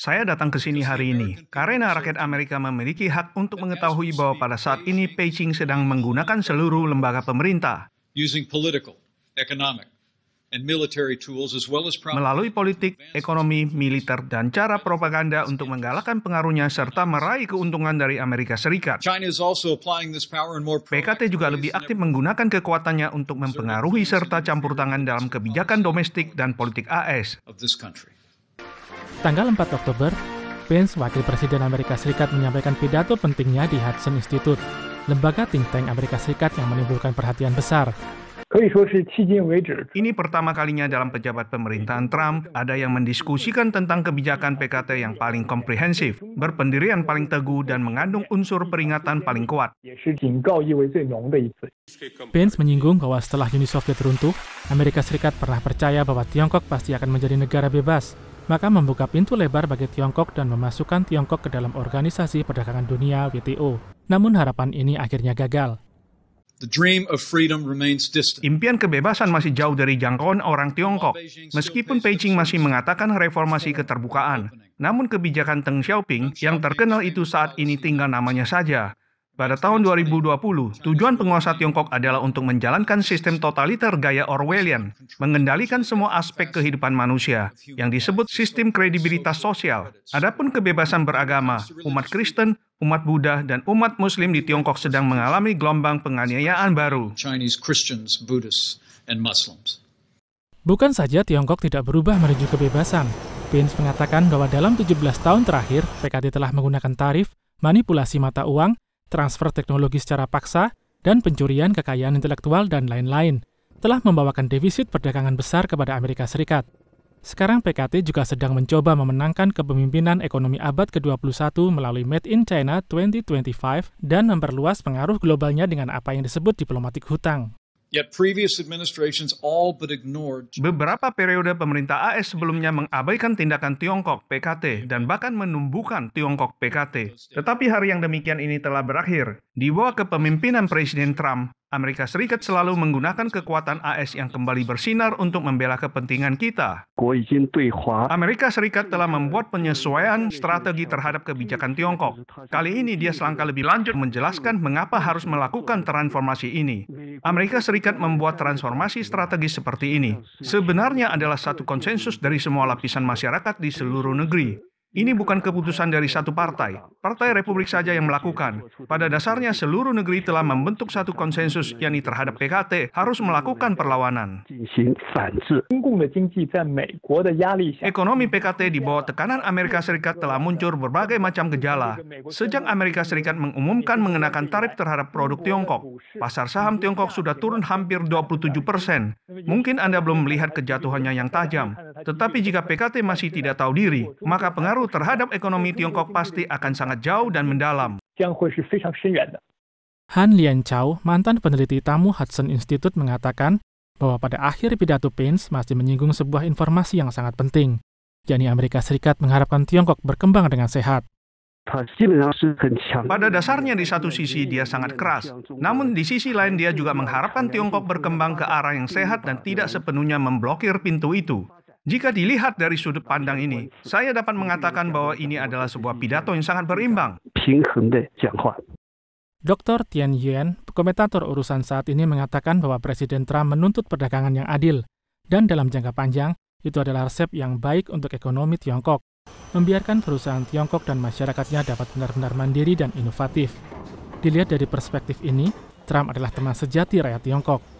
Saya datang ke sini hari ini karena rakyat Amerika memiliki hak untuk mengetahui bahwa pada saat ini Beijing sedang menggunakan seluruh lembaga pemerintah melalui politik, ekonomi, militer, dan cara propaganda untuk menggalakkan pengaruhnya serta meraih keuntungan dari Amerika Serikat. PKT juga lebih aktif menggunakan kekuatannya untuk mempengaruhi serta campur tangan dalam kebijakan domestik dan politik AS. Tanggal 4 Oktober, Pence, Wakil Presiden Amerika Serikat menyampaikan pidato pentingnya di Hudson Institute, lembaga think tank Amerika Serikat yang menimbulkan perhatian besar. Ini pertama kalinya dalam pejabat pemerintahan Trump ada yang mendiskusikan tentang kebijakan PKT yang paling komprehensif, berpendirian paling teguh, dan mengandung unsur peringatan paling kuat. Pence menyinggung bahwa setelah Uni Soviet runtuh, Amerika Serikat pernah percaya bahwa Tiongkok pasti akan menjadi negara bebas maka membuka pintu lebar bagi Tiongkok dan memasukkan Tiongkok ke dalam Organisasi Perdagangan Dunia WTO. Namun harapan ini akhirnya gagal. Impian kebebasan masih jauh dari jangkauan orang Tiongkok. Meskipun Beijing masih mengatakan reformasi keterbukaan, namun kebijakan Deng Xiaoping yang terkenal itu saat ini tinggal namanya saja. Pada tahun 2020, tujuan penguasa Tiongkok adalah untuk menjalankan sistem totaliter gaya Orwellian, mengendalikan semua aspek kehidupan manusia, yang disebut sistem kredibilitas sosial. Adapun kebebasan beragama, umat Kristen, umat Buddha, dan umat Muslim di Tiongkok sedang mengalami gelombang penganiayaan baru. Bukan saja Tiongkok tidak berubah menuju kebebasan. Pence mengatakan bahwa dalam 17 tahun terakhir, PKT telah menggunakan tarif, manipulasi mata uang, transfer teknologi secara paksa, dan pencurian kekayaan intelektual dan lain-lain, telah membawakan defisit perdagangan besar kepada Amerika Serikat. Sekarang PKT juga sedang mencoba memenangkan kepemimpinan ekonomi abad ke-21 melalui Made in China 2025 dan memperluas pengaruh globalnya dengan apa yang disebut diplomatik hutang. Beberapa periode pemerintah AS sebelumnya mengabaikan tindakan Tiongkok PKT dan bahkan menumbuhkan Tiongkok PKT. Tetapi hari yang demikian ini telah berakhir. Di bawah kepemimpinan Presiden Trump, Amerika Serikat selalu menggunakan kekuatan AS yang kembali bersinar untuk membela kepentingan kita. Amerika Serikat telah membuat penyesuaian strategi terhadap kebijakan Tiongkok. Kali ini dia selangkah lebih lanjut menjelaskan mengapa harus melakukan transformasi ini. Amerika Serikat membuat transformasi strategis seperti ini sebenarnya adalah satu konsensus dari semua lapisan masyarakat di seluruh negeri. Ini bukan keputusan dari satu partai. Partai Republik saja yang melakukan. Pada dasarnya seluruh negeri telah membentuk satu konsensus yakni terhadap PKT harus melakukan perlawanan. Ekonomi PKT di bawah tekanan Amerika Serikat telah muncul berbagai macam gejala. Sejak Amerika Serikat mengumumkan mengenakan tarif terhadap produk Tiongkok, pasar saham Tiongkok sudah turun hampir 27 persen. Mungkin Anda belum melihat kejatuhannya yang tajam. Tetapi jika PKT masih tidak tahu diri, maka pengaruh pengaruh terhadap ekonomi Tiongkok pasti akan sangat jauh dan mendalam. Han Lian Chao, mantan peneliti tamu Hudson Institute mengatakan bahwa pada akhir pidato Pence masih menyinggung sebuah informasi yang sangat penting, yakni Amerika Serikat mengharapkan Tiongkok berkembang dengan sehat. Pada dasarnya di satu sisi dia sangat keras, namun di sisi lain dia juga mengharapkan Tiongkok berkembang ke arah yang sehat dan tidak sepenuhnya memblokir pintu itu. Jika dilihat dari sudut pandang ini, saya dapat mengatakan bahwa ini adalah sebuah pidato yang sangat berimbang. Dr. Tian Yuan, komentator urusan saat ini mengatakan bahwa Presiden Trump menuntut perdagangan yang adil dan dalam jangka panjang itu adalah resep yang baik untuk ekonomi Tiongkok, membiarkan perusahaan Tiongkok dan masyarakatnya dapat benar-benar mandiri dan inovatif. Dilihat dari perspektif ini, Trump adalah teman sejati rakyat Tiongkok.